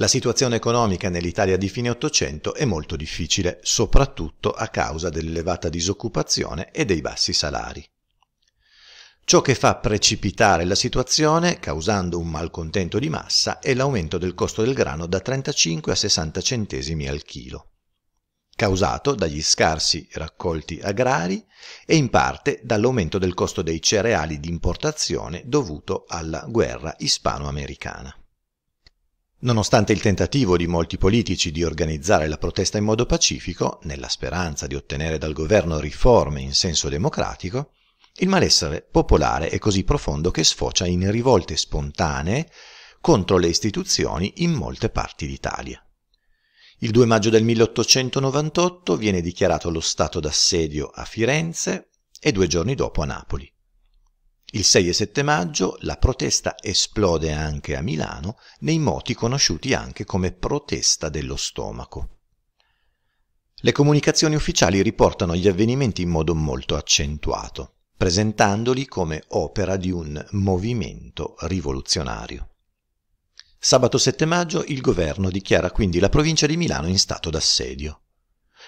La situazione economica nell'Italia di fine Ottocento è molto difficile, soprattutto a causa dell'elevata disoccupazione e dei bassi salari. Ciò che fa precipitare la situazione, causando un malcontento di massa, è l'aumento del costo del grano da 35 a 60 centesimi al chilo, causato dagli scarsi raccolti agrari e in parte dall'aumento del costo dei cereali di importazione dovuto alla guerra ispano-americana. Nonostante il tentativo di molti politici di organizzare la protesta in modo pacifico, nella speranza di ottenere dal governo riforme in senso democratico, il malessere popolare è così profondo che sfocia in rivolte spontanee contro le istituzioni in molte parti d'Italia. Il 2 maggio del 1898 viene dichiarato lo stato d'assedio a Firenze e due giorni dopo a Napoli. Il 6 e 7 maggio la protesta esplode anche a Milano nei moti conosciuti anche come protesta dello stomaco. Le comunicazioni ufficiali riportano gli avvenimenti in modo molto accentuato, presentandoli come opera di un movimento rivoluzionario. Sabato 7 maggio il governo dichiara quindi la provincia di Milano in stato d'assedio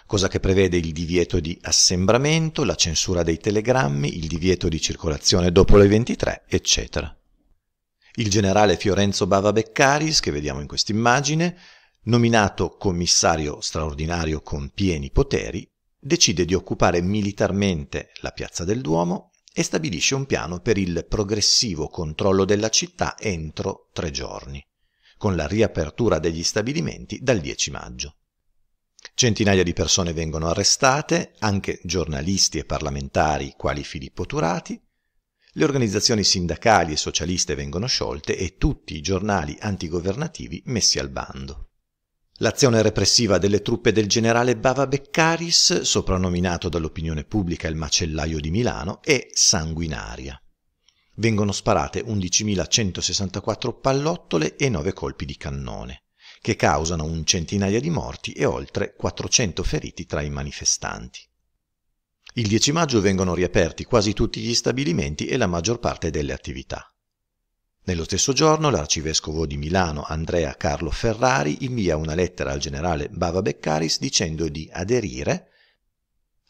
cosa che prevede il divieto di assembramento, la censura dei telegrammi, il divieto di circolazione dopo le 23, eccetera. Il generale Fiorenzo Bava Beccaris, che vediamo in quest'immagine, nominato commissario straordinario con pieni poteri, decide di occupare militarmente la piazza del Duomo e stabilisce un piano per il progressivo controllo della città entro tre giorni, con la riapertura degli stabilimenti dal 10 maggio. Centinaia di persone vengono arrestate, anche giornalisti e parlamentari quali Filippo Turati, le organizzazioni sindacali e socialiste vengono sciolte e tutti i giornali antigovernativi messi al bando. L'azione repressiva delle truppe del generale Bava Beccaris, soprannominato dall'opinione pubblica il macellaio di Milano, è sanguinaria. Vengono sparate 11.164 pallottole e 9 colpi di cannone che causano un centinaio di morti e oltre 400 feriti tra i manifestanti. Il 10 maggio vengono riaperti quasi tutti gli stabilimenti e la maggior parte delle attività. Nello stesso giorno l'arcivescovo di Milano Andrea Carlo Ferrari invia una lettera al generale Bava Beccaris dicendo di aderire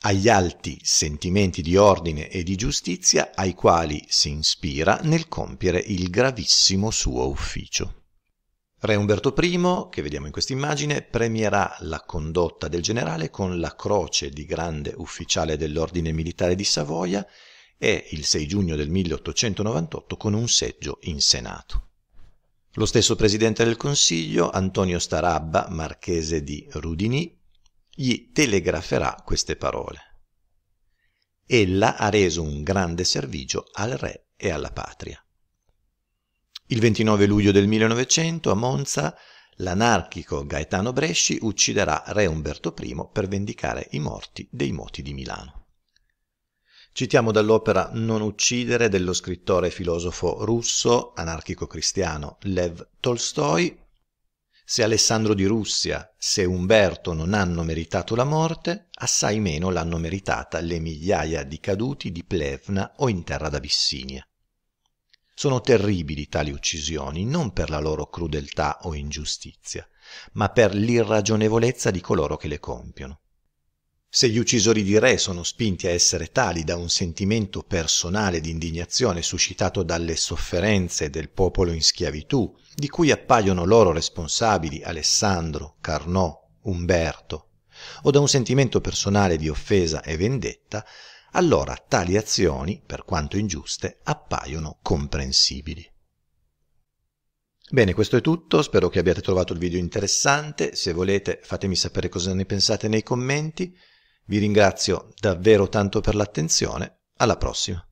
agli alti sentimenti di ordine e di giustizia ai quali si ispira nel compiere il gravissimo suo ufficio. Re Umberto I, che vediamo in questa immagine, premierà la condotta del generale con la croce di grande ufficiale dell'ordine militare di Savoia e il 6 giugno del 1898 con un seggio in Senato. Lo stesso presidente del Consiglio, Antonio Starabba, marchese di Rudini, gli telegraferà queste parole. Ella ha reso un grande servigio al re e alla patria. Il 29 luglio del 1900 a Monza l'anarchico Gaetano Bresci ucciderà re Umberto I per vendicare i morti dei moti di Milano. Citiamo dall'opera Non uccidere dello scrittore e filosofo russo anarchico-cristiano Lev Tolstoi. Se Alessandro di Russia, se Umberto non hanno meritato la morte, assai meno l'hanno meritata le migliaia di caduti di Plevna o in terra d'Abissinia. Sono terribili tali uccisioni non per la loro crudeltà o ingiustizia, ma per l'irragionevolezza di coloro che le compiono. Se gli uccisori di re sono spinti a essere tali da un sentimento personale di indignazione suscitato dalle sofferenze del popolo in schiavitù, di cui appaiono loro responsabili Alessandro, Carnot, Umberto, o da un sentimento personale di offesa e vendetta, allora tali azioni, per quanto ingiuste, appaiono comprensibili. Bene, questo è tutto, spero che abbiate trovato il video interessante, se volete fatemi sapere cosa ne pensate nei commenti, vi ringrazio davvero tanto per l'attenzione, alla prossima!